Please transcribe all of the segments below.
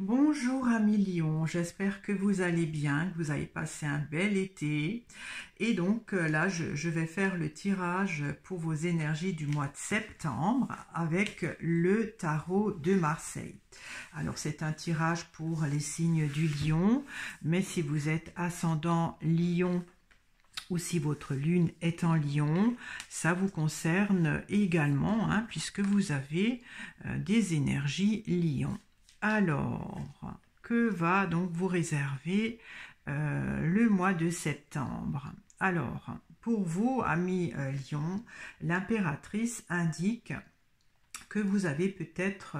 Bonjour amis Lyon, j'espère que vous allez bien, que vous avez passé un bel été. Et donc euh, là, je, vais faire le tirage pour vos énergies du mois de septembre avec le tarot de Marseille. Alors c'est un tirage pour les signes du Lion, mais si vous êtes ascendant Lion, ou si votre lune est en lion, ça vous concerne également, hein, puisque vous avez euh, des énergies lion. Alors, que va donc vous réserver euh, le mois de septembre Alors, pour vous, amis euh, Lyon, l'impératrice indique que vous avez peut-être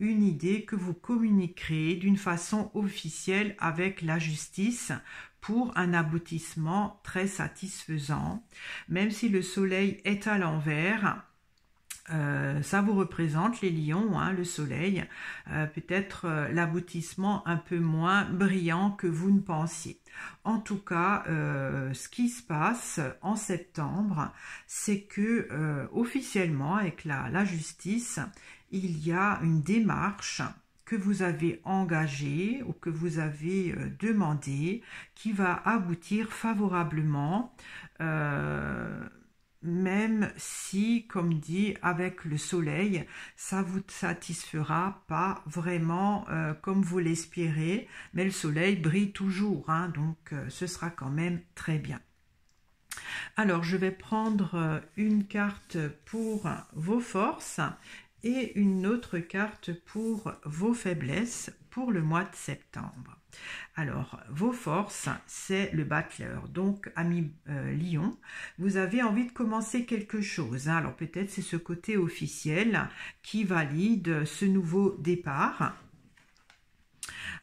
une idée que vous communiquerez d'une façon officielle avec la justice pour un aboutissement très satisfaisant. Même si le soleil est à l'envers, euh, ça vous représente les lions, hein, le soleil, euh, peut-être euh, l'aboutissement un peu moins brillant que vous ne pensiez. En tout cas, ce qui se passe en septembre, c'est que officiellement, avec la, justice, il y a une démarche que vous avez engagée ou que vous avez demandée qui va aboutir favorablement même si, comme dit, avec le soleil, ça vous satisfera pas vraiment euh, comme vous l'espérez, mais le soleil brille toujours, hein, donc euh, ce sera quand même très bien. Alors, je vais prendre euh, une carte pour vos forces et une autre carte pour vos faiblesses pour le mois de septembre. Alors, vos forces, c'est le battleur. Donc, ami euh, Lyon vous avez envie de commencer quelque chose. Hein. Alors, peut-être c'est ce côté officiel qui valide ce nouveau départ.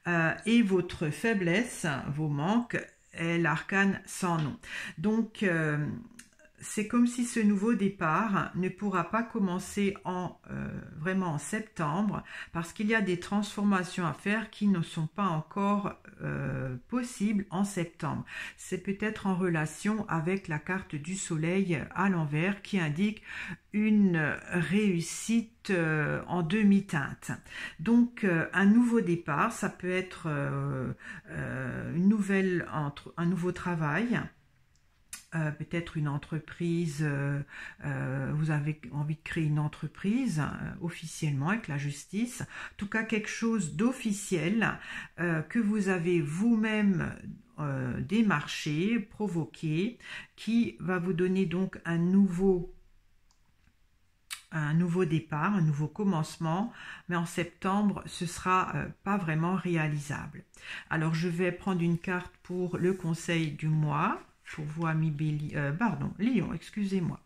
Euh, et votre faiblesse, vos manques, est l'arcane sans nom. Donc, euh, c'est comme si ce nouveau départ ne pourra pas commencer en euh, vraiment en septembre parce qu'il y a des transformations à faire qui ne sont pas encore euh, possibles en septembre. C'est peut-être en relation avec la carte du soleil à l'envers qui indique une réussite euh, en demi-teinte. Donc un nouveau départ, ça peut être une nouvelle entre, un nouveau travail, euh, peut-être une entreprise, euh, euh, vous avez envie de créer une entreprise officiellement avec la justice, en tout cas quelque chose d'officiel que vous avez vous-même démarché, provoqué, qui va vous donner donc un nouveau un nouveau départ, un nouveau commencement, mais en septembre, ce sera pas vraiment réalisable. Alors, je vais prendre une carte pour le conseil du mois pourvoit Mibéli, euh, pardon, Lyon, excusez-moi.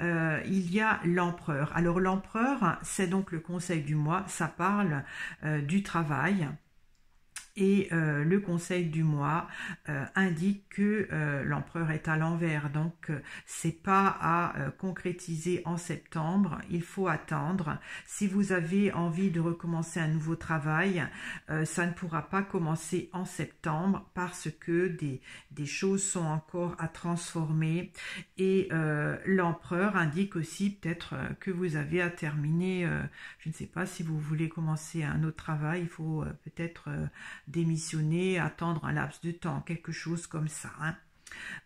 Euh, il y a l'empereur. Alors l'empereur, c'est donc le conseil du mois, ça parle euh, du travail et euh, le conseil du mois euh, indique que euh, l'empereur est à l'envers donc c'est pas à concrétiser en septembre il faut attendre si vous avez envie de recommencer un nouveau travail ça ne pourra pas commencer en septembre parce que des, des choses sont encore à transformer et l'empereur indique aussi peut-être que vous avez à terminer je ne sais pas si vous voulez commencer un autre travail il faut peut-être démissionner, attendre un laps de temps, quelque chose comme ça. Hein.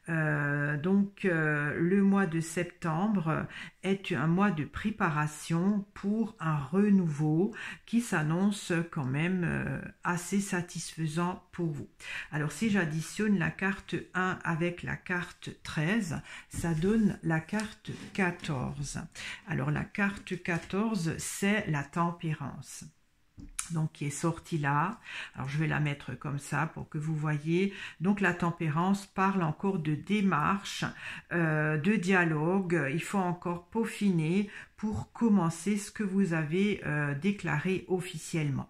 Euh, donc euh, le mois de septembre est un mois de préparation pour un renouveau qui s'annonce quand même euh, assez satisfaisant pour vous. Alors si j'additionne la carte 1 avec la carte 13, ça donne la carte 14. Alors la carte 14, c'est la tempérance donc qui est sortie là. Alors je vais la mettre comme ça pour que vous voyez. Donc la tempérance parle encore de démarche, euh, de dialogue. Il faut encore peaufiner pour commencer ce que vous avez euh, déclaré officiellement.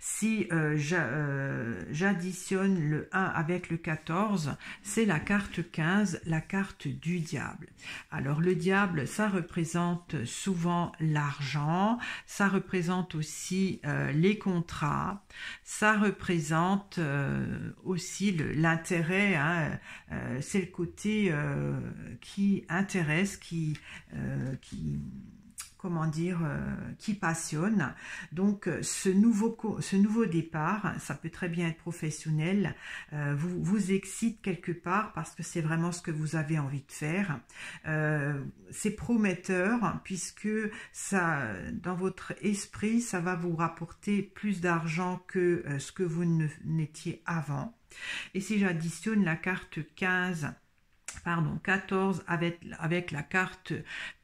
Si euh, euh, j'additionne le 1 avec le 14, c'est la carte 15, la carte du diable. Alors le diable, ça représente souvent l'argent, ça représente aussi euh, les contrats, ça représente aussi l'intérêt, hein, c'est le côté qui intéresse, qui... qui comment dire, euh, qui passionne. Donc euh, ce nouveau, ce nouveau départ, ça peut très bien être professionnel, euh, vous, vous excite quelque part parce que c'est vraiment ce que vous avez envie de faire. c'est prometteur puisque ça, dans votre esprit, ça va vous rapporter plus d'argent que ce que vous n'étiez avant. Et si j'additionne la carte 15 pardon, 14 avec, avec la carte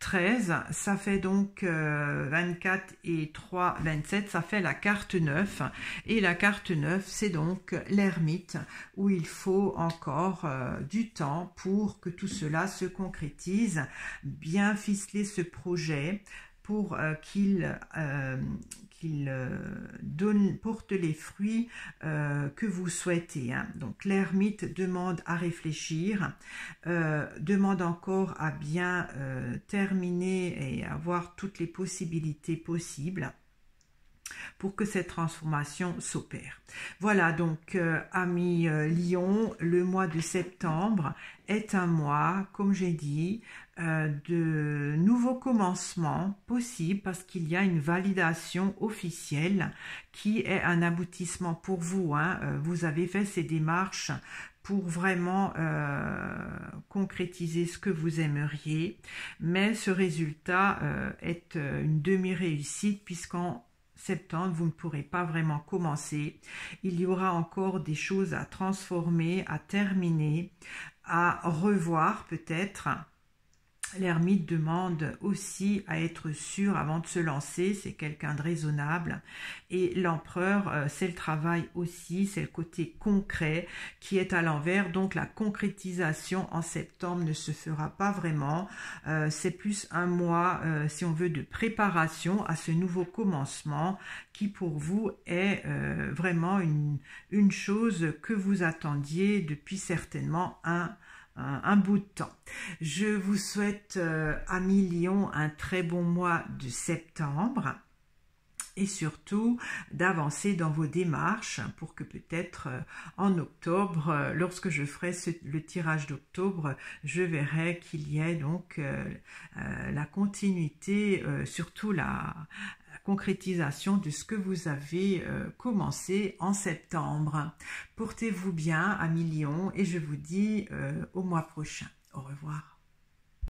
13, ça fait donc 24 euh, et 3, 27, ça fait la carte 9. Et la carte 9, c'est donc l'ermite où il faut encore euh, du temps pour que tout cela se concrétise. Bien ficeler ce projet, pour euh, qu'il euh, euh, porte les fruits que vous souhaitez. Hein. Donc l'ermite demande à réfléchir, demande encore à bien terminer et avoir toutes les possibilités possibles pour que cette transformation s'opère. Voilà donc, euh, ami euh, Lyon, le mois de septembre est un mois, comme j'ai dit, euh, de nouveaux commencements possibles parce qu'il y a une validation officielle qui est un aboutissement pour vous. Hein. Vous avez fait ces démarches pour vraiment concrétiser ce que vous aimeriez. Mais ce résultat est une demi-réussite puisqu'en septembre, vous ne pourrez pas vraiment commencer. Il y aura encore des choses à transformer, à terminer, à revoir peut-être. L'ermite demande aussi à être sûr avant de se lancer, c'est quelqu'un de raisonnable. Et l'empereur, euh, c'est le travail aussi, c'est le côté concret qui est à l'envers. Donc la concrétisation en septembre ne se fera pas vraiment. Euh, c'est plus un mois, euh, si on veut, de préparation à ce nouveau commencement qui pour vous est vraiment une, une chose que vous attendiez depuis certainement un un bout de temps. Je vous souhaite euh, à millions un très bon mois de septembre et surtout d'avancer dans vos démarches pour que peut-être euh, en octobre, euh, lorsque je ferai le tirage d'octobre, je verrai qu'il y ait donc la continuité, surtout la, concrétisation de ce que vous avez euh, commencé en septembre. Portez-vous bien à Million et je vous dis euh, au mois prochain. Au revoir.